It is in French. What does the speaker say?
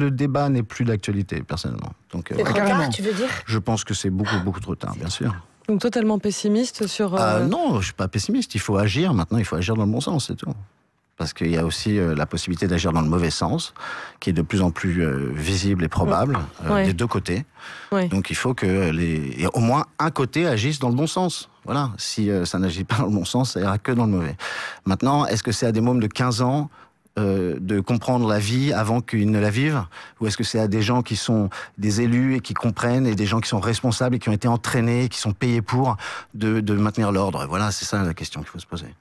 Le débat n'est plus d'actualité, personnellement. Donc, euh, tard, tu veux dire Je pense que c'est beaucoup, beaucoup trop tard, bien sûr. Donc totalement pessimiste sur... Euh, ah, non, je suis pas pessimiste. Il faut agir maintenant, il faut agir dans le bon sens, c'est tout parce qu'il y a aussi euh, la possibilité d'agir dans le mauvais sens, qui est de plus en plus euh, visible et probable des deux côtés. Donc il faut que les, au moins un côté agisse dans le bon sens. Voilà, si ça n'agit pas dans le bon sens, ça ira que dans le mauvais. Maintenant, est-ce que c'est à des mômes de 15 ans euh, de comprendre la vie avant qu'ils ne la vivent Ou est-ce que c'est à des gens qui sont des élus et qui comprennent et des gens qui sont responsables et qui ont été entraînés, et qui sont payés pour de, de maintenir l'ordre Voilà, c'est ça la question qu'il faut se poser.